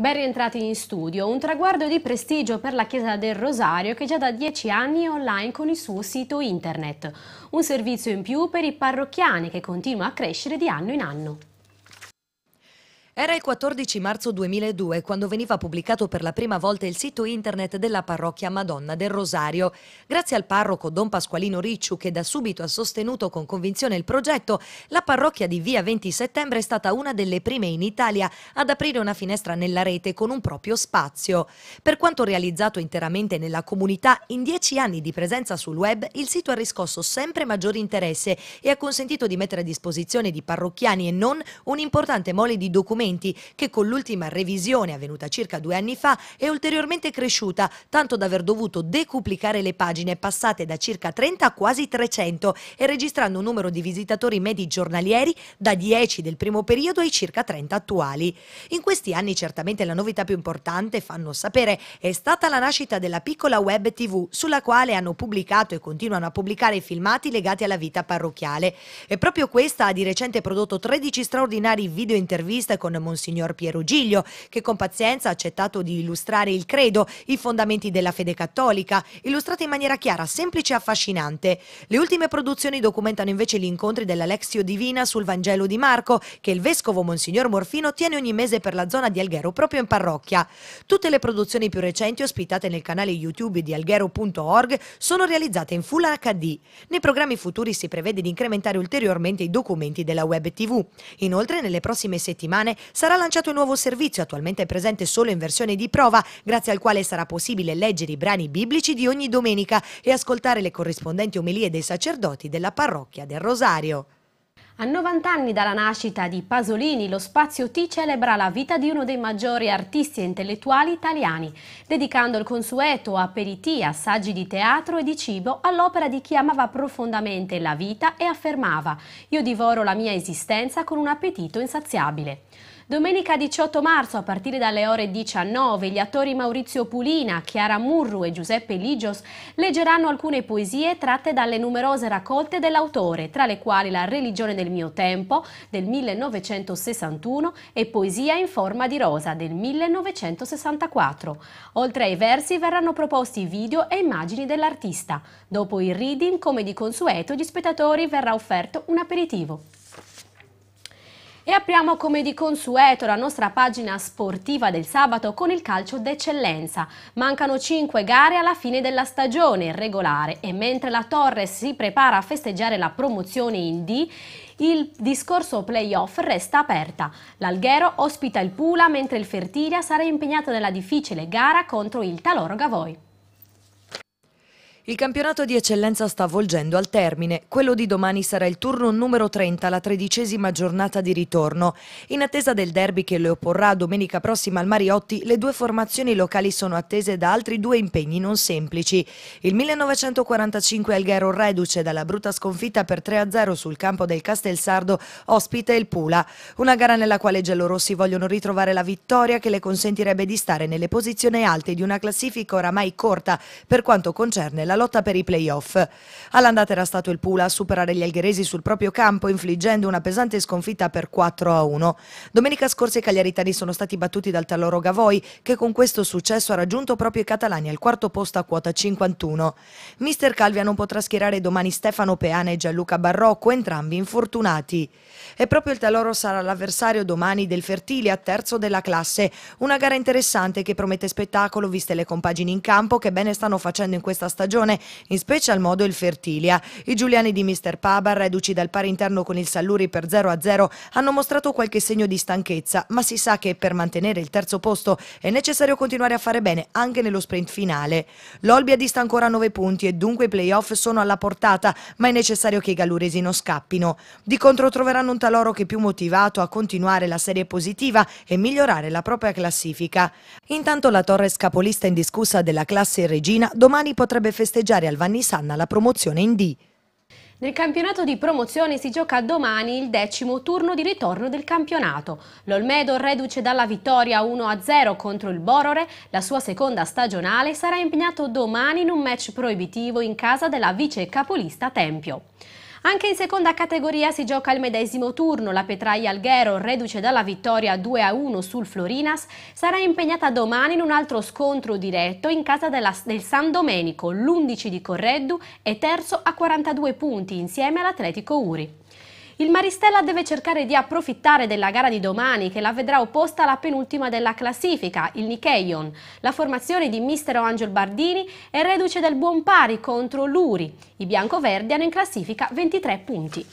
Ben rientrati in studio, un traguardo di prestigio per la Chiesa del Rosario che già da dieci anni è online con il suo sito internet. Un servizio in più per i parrocchiani che continua a crescere di anno in anno. Era il 14 marzo 2002 quando veniva pubblicato per la prima volta il sito internet della parrocchia Madonna del Rosario. Grazie al parroco Don Pasqualino Ricciu che da subito ha sostenuto con convinzione il progetto, la parrocchia di Via 20 Settembre è stata una delle prime in Italia ad aprire una finestra nella rete con un proprio spazio. Per quanto realizzato interamente nella comunità, in dieci anni di presenza sul web il sito ha riscosso sempre maggior interesse e ha consentito di mettere a disposizione di parrocchiani e non un'importante mole di documenti aumenti che con l'ultima revisione avvenuta circa due anni fa è ulteriormente cresciuta, tanto da aver dovuto decuplicare le pagine passate da circa 30 a quasi 300 e registrando un numero di visitatori medi giornalieri da 10 del primo periodo ai circa 30 attuali. In questi anni certamente la novità più importante, fanno sapere, è stata la nascita della piccola web tv sulla quale hanno pubblicato e continuano a pubblicare filmati legati alla vita parrocchiale. E proprio questa ha di recente prodotto 13 straordinari video interviste con con Monsignor Piero Giglio, che con pazienza ha accettato di illustrare il credo, i fondamenti della fede cattolica, illustrata in maniera chiara, semplice e affascinante. Le ultime produzioni documentano invece gli incontri dell'Alexio Divina sul Vangelo di Marco, che il vescovo Monsignor Morfino tiene ogni mese per la zona di Alghero, proprio in parrocchia. Tutte le produzioni più recenti ospitate nel canale YouTube di alghero.org sono realizzate in Full HD. Nei programmi futuri si prevede di incrementare ulteriormente i documenti della web TV. Inoltre, nelle prossime settimane sarà lanciato il nuovo servizio attualmente presente solo in versione di prova, grazie al quale sarà possibile leggere i brani biblici di ogni domenica e ascoltare le corrispondenti omelie dei sacerdoti della parrocchia del Rosario. A 90 anni dalla nascita di Pasolini, lo Spazio T celebra la vita di uno dei maggiori artisti e intellettuali italiani, dedicando il consueto aperiti, assaggi di teatro e di cibo all'opera di chi amava profondamente la vita e affermava «Io divoro la mia esistenza con un appetito insaziabile». Domenica 18 marzo, a partire dalle ore 19, gli attori Maurizio Pulina, Chiara Murru e Giuseppe Ligios leggeranno alcune poesie tratte dalle numerose raccolte dell'autore, tra le quali La religione del mio tempo del 1961 e Poesia in forma di rosa del 1964. Oltre ai versi verranno proposti video e immagini dell'artista. Dopo il reading, come di consueto, gli spettatori verrà offerto un aperitivo. E apriamo come di consueto la nostra pagina sportiva del sabato con il calcio d'eccellenza. Mancano 5 gare alla fine della stagione regolare e mentre la Torre si prepara a festeggiare la promozione in D, il discorso playoff resta aperta. L'Alghero ospita il Pula mentre il Fertilia sarà impegnato nella difficile gara contro il Taloro Gavoi. Il campionato di eccellenza sta volgendo al termine. Quello di domani sarà il turno numero 30, la tredicesima giornata di ritorno. In attesa del derby che le opporrà domenica prossima al Mariotti, le due formazioni locali sono attese da altri due impegni non semplici. Il 1945 Alghero reduce dalla brutta sconfitta per 3-0 sul campo del Castelsardo, ospite il Pula. Una gara nella quale i giallorossi vogliono ritrovare la vittoria che le consentirebbe di stare nelle posizioni alte di una classifica oramai corta per quanto concerne la lotta per i playoff. All'andata era stato il Pula a superare gli algheresi sul proprio campo, infliggendo una pesante sconfitta per 4 a 1. Domenica scorsa i cagliaritani sono stati battuti dal Taloro Gavoi, che con questo successo ha raggiunto proprio i catalani al quarto posto a quota 51. Mister Calvia non potrà schierare domani Stefano Peana e Gianluca Barrocco, entrambi infortunati. E proprio il Taloro sarà l'avversario domani del Fertili a terzo della classe, una gara interessante che promette spettacolo viste le compagini in campo che bene stanno facendo in questa stagione stagione, in special modo il Fertilia. I giuliani di Mister Pabar, reduci dal pari interno con il Salluri per 0-0, hanno mostrato qualche segno di stanchezza, ma si sa che per mantenere il terzo posto è necessario continuare a fare bene anche nello sprint finale. L'Olbia dista ancora 9 punti e dunque i playoff sono alla portata, ma è necessario che i galluresi non scappino. Di contro troveranno un Taloro che è più motivato a continuare la serie positiva e migliorare la propria classifica. Intanto la torre scapolista indiscussa della classe regina domani potrebbe festeggiare festeggiare al Vannisanna la promozione in D. Nel campionato di promozione si gioca domani il decimo turno di ritorno del campionato. L'Olmedo, reduce dalla vittoria 1-0 contro il Borore, la sua seconda stagionale, sarà impegnato domani in un match proibitivo in casa della vice capolista Tempio. Anche in seconda categoria si gioca il medesimo turno. La Petraia Alghero, reduce dalla vittoria 2-1 sul Florinas, sarà impegnata domani in un altro scontro diretto in casa della, del San Domenico, l'11 di Correddu e terzo a 42 punti insieme all'Atletico Uri. Il Maristella deve cercare di approfittare della gara di domani che la vedrà opposta alla penultima della classifica, il Nikkeion. La formazione di mistero Angel Bardini è reduce del buon pari contro l'Uri. I biancoverdi hanno in classifica 23 punti.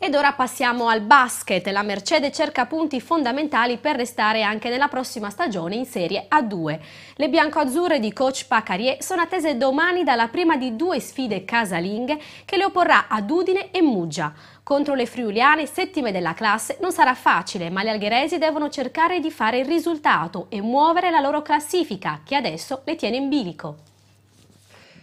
Ed ora passiamo al basket. La Mercedes cerca punti fondamentali per restare anche nella prossima stagione in Serie A2. Le biancoazzurre di coach Pacarier sono attese domani dalla prima di due sfide casalinghe che le opporrà ad Udine e Muggia. Contro le friuliane, settime della classe, non sarà facile, ma le algheresi devono cercare di fare il risultato e muovere la loro classifica, che adesso le tiene in bilico.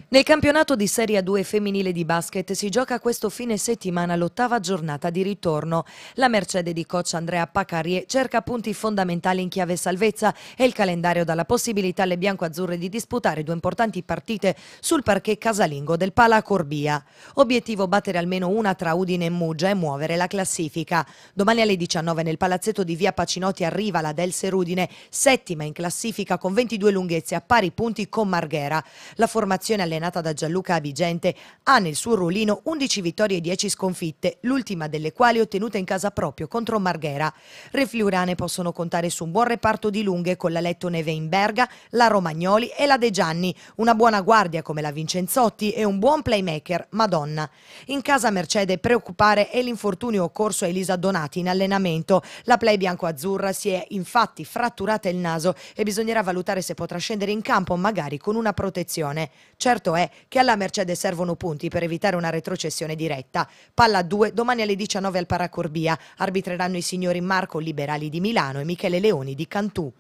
Nel campionato di Serie 2 femminile di basket si gioca questo fine settimana l'ottava giornata di ritorno. La Mercedes di coach Andrea Paccarie cerca punti fondamentali in chiave salvezza e il calendario dà la possibilità alle biancoazzurre di disputare due importanti partite sul parquet casalingo del Pala Corbia. Obiettivo battere almeno una tra Udine e Muggia e muovere la classifica. Domani alle 19 nel palazzetto di via Pacinotti arriva la Delse Rudine, settima in classifica con 22 lunghezze a pari punti con Marghera. La formazione allenata allenata da Gianluca Avigente, ha nel suo ruolino 11 vittorie e 10 sconfitte, l'ultima delle quali ottenuta in casa proprio contro Marghera. Le Friurane possono contare su un buon reparto di lunghe con la Letto Neve in Berga, la Romagnoli e la De Gianni, una buona guardia come la Vincenzotti e un buon playmaker, Madonna. In casa Mercede preoccupare è l'infortunio occorso a Elisa Donati in allenamento. La play bianco-azzurra si è infatti fratturata il naso e bisognerà valutare se potrà scendere in campo magari con una protezione. Certo Certo è che alla Mercedes servono punti per evitare una retrocessione diretta. Palla 2 domani alle 19 al Paracorbia. Arbitreranno i signori Marco Liberali di Milano e Michele Leoni di Cantù.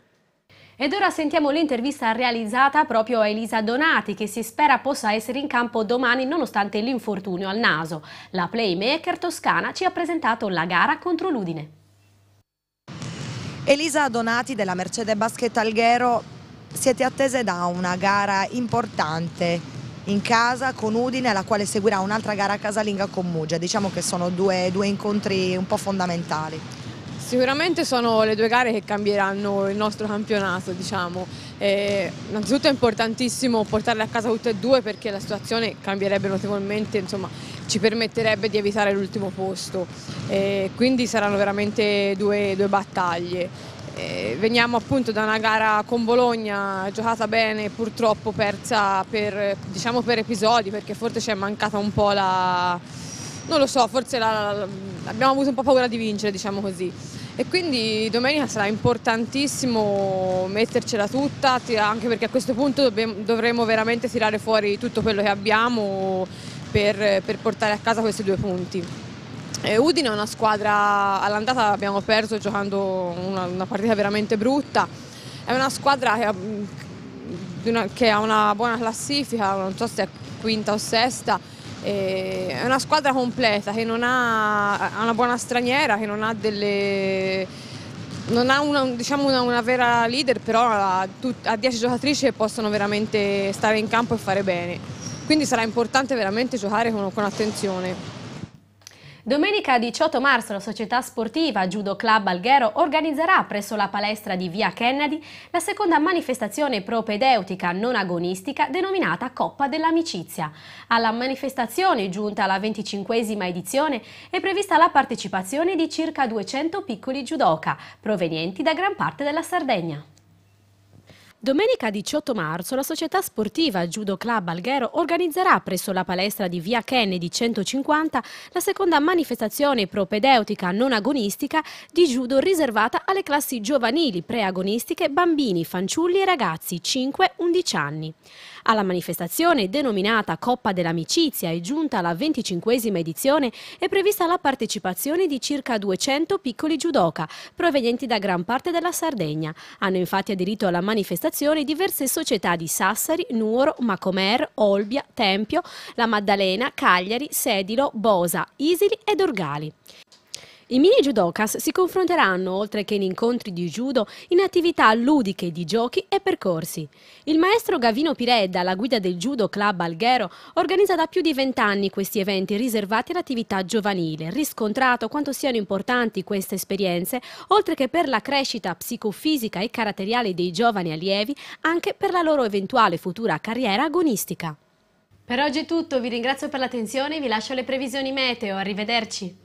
Ed ora sentiamo l'intervista realizzata proprio a Elisa Donati che si spera possa essere in campo domani nonostante l'infortunio al naso. La playmaker toscana ci ha presentato la gara contro l'Udine. Elisa Donati della Mercedes Basket Alghero siete attese da una gara importante in casa con Udine, alla quale seguirà un'altra gara casalinga con Muggia. Diciamo che sono due, due incontri un po' fondamentali. Sicuramente sono le due gare che cambieranno il nostro campionato, diciamo. Eh, innanzitutto è importantissimo portarle a casa tutte e due perché la situazione cambierebbe notevolmente, insomma, ci permetterebbe di evitare l'ultimo posto. Eh, quindi saranno veramente due, due battaglie. Eh, veniamo appunto da una gara con Bologna giocata bene, purtroppo persa per, diciamo per episodi perché forse ci è mancata un po' la... non lo so, forse la, abbiamo avuto un po' paura di vincere, diciamo così. E quindi domenica sarà importantissimo mettercela tutta, anche perché a questo punto dovremo veramente tirare fuori tutto quello che abbiamo per, per portare a casa questi due punti. E Udine è una squadra, all'andata abbiamo perso giocando una, una partita veramente brutta, è una squadra che ha, una, che ha, una, buona classifica, non so se è quinta o sesta, è una squadra completa che non ha, ha una buona straniera, che non ha delle non ha una, diciamo una, una, vera leader, però ha, ha 10 giocatrici che possono veramente stare in campo e fare bene. Quindi sarà importante veramente giocare con, con attenzione. Domenica 18 marzo la società sportiva Judo Club Alghero organizzerà presso la palestra di Via Kennedy la seconda manifestazione propedeutica non agonistica denominata Coppa dell'Amicizia. Alla manifestazione, giunta alla 25esima edizione, è prevista la partecipazione di circa 200 piccoli judoka provenienti da gran parte della Sardegna. Domenica 18 marzo la società sportiva Judo Club Alghero organizzerà presso la palestra di via Kennedy 150 la seconda manifestazione propedeutica non agonistica di judo riservata alle classi giovanili preagonistiche bambini, fanciulli e ragazzi 5-11 anni. Alla manifestazione denominata Coppa dell'Amicizia e giunta alla 25 edizione è prevista la partecipazione di circa 200 piccoli judoka provenienti da gran parte della Sardegna. Hanno infatti aderito alla manifestazione manifestazioni diverse società di Sassari, Nuoro, Macomer, Olbia, Tempio, La Maddalena, Cagliari, Sedilo, Bosa, Isili ed Orgali. I mini judokas si confronteranno, oltre che in incontri di judo, in attività ludiche di giochi e percorsi. Il maestro Gavino Piredda, alla guida del Judo Club Alghero, organizza da più di vent'anni questi eventi riservati all'attività giovanile, riscontrato quanto siano importanti queste esperienze, oltre che per la crescita psicofisica e caratteriale dei giovani allievi, anche per la loro eventuale futura carriera agonistica. Per oggi è tutto, vi ringrazio per l'attenzione e vi lascio le previsioni meteo, arrivederci.